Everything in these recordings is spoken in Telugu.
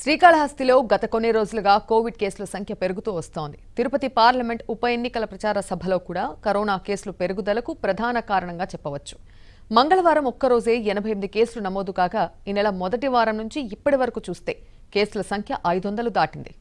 శ్రీకాళహస్తిలో గత కొన్ని రోజులుగా కోవిడ్ కేసుల సంఖ్య పెరుగుతూ వస్తోంది తిరుపతి పార్లమెంట్ ఉప ఎన్నికల ప్రచార సభలో కూడా కరోనా కేసులు పెరుగుదలకు ప్రధాన కారణంగా చెప్పవచ్చు మంగళవారం ఒక్కరోజే ఎనభై ఎనిమిది కేసులు నమోదు కాగా ఈ నెల మొదటి వారం నుంచి ఇప్పటి వరకు చూస్తే కేసుల సంఖ్య ఐదు దాటింది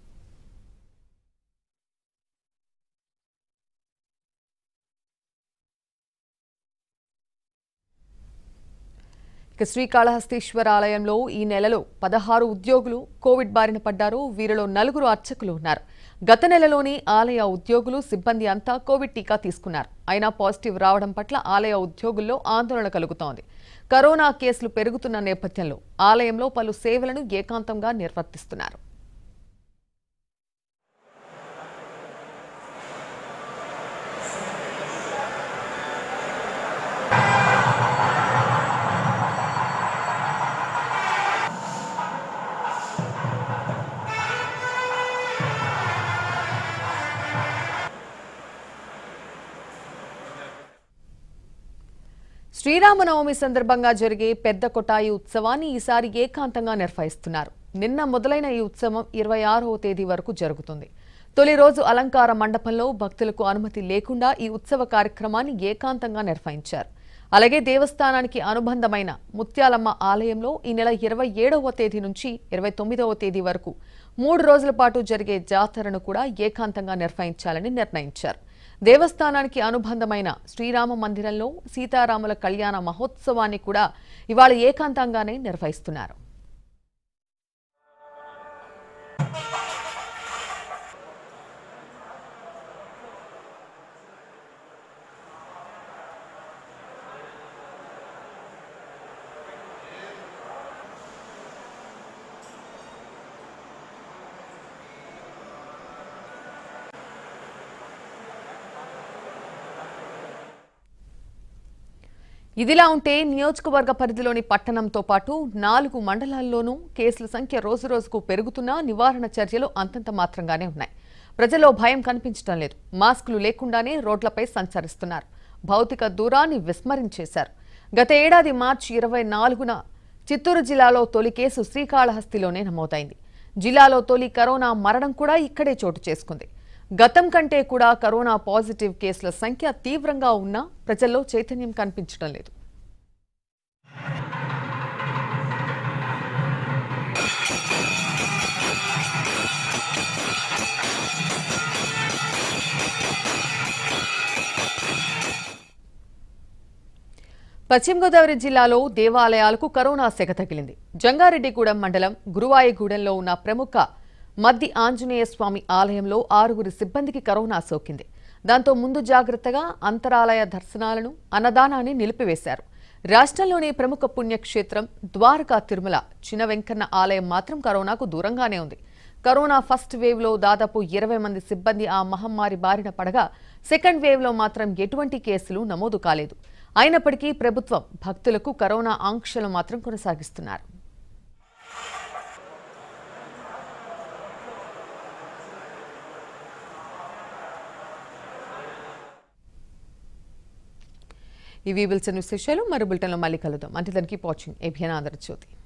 ఇక శ్రీకాళహస్తీశ్వర ఆలయంలో ఈ నెలలో పదహారు ఉద్యోగులు కోవిడ్ బారిన పడ్డారు వీరిలో నలుగురు అర్చకులు ఉన్నారు గత నెలలోనే ఆలయ ఉద్యోగులు సిబ్బంది అంతా కోవిడ్ టీకా తీసుకున్నారు అయినా పాజిటివ్ రావడం పట్ల ఆలయ ఉద్యోగుల్లో ఆందోళన కలుగుతోంది కరోనా కేసులు పెరుగుతున్న నేపథ్యంలో ఆలయంలో పలు సేవలను ఏకాంతంగా నిర్వర్తిస్తున్నారు శ్రీరామనవమి సందర్భంగా జరిగే పెద్ద కొటాయి ఉత్సవాన్ని ఈసారి ఏకాంతంగా నిర్వహిస్తున్నారు నిన్న మొదలైన ఈ ఉత్సవం ఇరవై ఆరవ తేదీ వరకు జరుగుతుంది తొలి రోజు అలంకార మండపంలో భక్తులకు అనుమతి లేకుండా ఈ ఉత్సవ కార్యక్రమాన్ని ఏకాంతంగా నిర్వహించారు అలాగే దేవస్థానానికి అనుబంధమైన ముత్యాలమ్మ ఆలయంలో ఈ నెల ఇరవై ఏడవ తేదీ నుంచి ఇరవై తొమ్మిదవ తేదీ వరకు మూడు రోజుల పాటు జరిగే జాతరను కూడా ఏకాంతంగా నిర్వహించాలని నిర్ణయించారు దేవస్థానానికి అనుబంధమైన శ్రీరామ మందిరంలో సీతారాముల కళ్యాణ మహోత్సవాన్ని కూడా ఇవాళ ఏకాంతంగానే నిర్వహిస్తున్నారు ఇదిలా ఉంటే నియోజకవర్గ పరిధిలోని పట్టణంతో పాటు నాలుగు మండలాల్లోనూ కేసుల సంఖ్య రోజురోజుకు పెరుగుతున్నా నివారణ చర్యలు అంతంత మాత్రంగానే ఉన్నాయి ప్రజల్లో భయం కనిపించడం లేదు మాస్కులు లేకుండానే రోడ్లపై సంచరిస్తున్నారు భౌతిక దూరాన్ని విస్మరించేశారు గత ఏడాది మార్చి ఇరవై నాలుగున చిత్తూరు జిల్లాలో తొలి కేసు శ్రీకాళహస్తిలోనే నమోదైంది జిల్లాలో తొలి కరోనా మరణం కూడా ఇక్కడే చోటు చేసుకుంది గతం కంటే కూడా కరోనా పాజిటివ్ కేసుల సంఖ్య తీవ్రంగా ఉన్నా ప్రజల్లో చైతన్యం కనిపించడం లేదు పశ్చిమ గోదావరి జిల్లాలో దేవాలయాలకు కరోనా సెగ తగిలింది జంగారెడ్డిగూడెం మండలం గురువాయిగూడెంలో ఉన్న ప్రముఖ మద్ది ఆంజనేయ స్వామి ఆలయంలో ఆరుగురి సిబ్బందికి కరోనా సోకింది దాంతో ముందు జాగ్రత్తగా అంతరాలయ దర్శనాలను అన్నదానాన్ని నిలిపివేశారు రాష్ట్రంలోని ప్రముఖ పుణ్యక్షేత్రం ద్వారకా తిరుమల చిన్న వెంకన్న ఆలయం మాత్రం కరోనాకు దూరంగానే ఉంది కరోనా ఫస్ట్ వేవ్లో దాదాపు ఇరవై మంది సిబ్బంది ఆ మహమ్మారి బారిన పడగా సెకండ్ వేవ్లో మాత్రం ఎటువంటి కేసులు నమోదు కాలేదు అయినప్పటికీ ప్రభుత్వం భక్తులకు కరోనా ఆంక్షలు మాత్రం కొనసాగిస్తున్నారు ఈ బిల్సన్ విశేషాలు మరో బులెటిన్లో మళ్ళీ కలుద్దాం అంటే దానికి వాచింగ్ ఏబిఎన్ ఆంధ్రజ్యోతి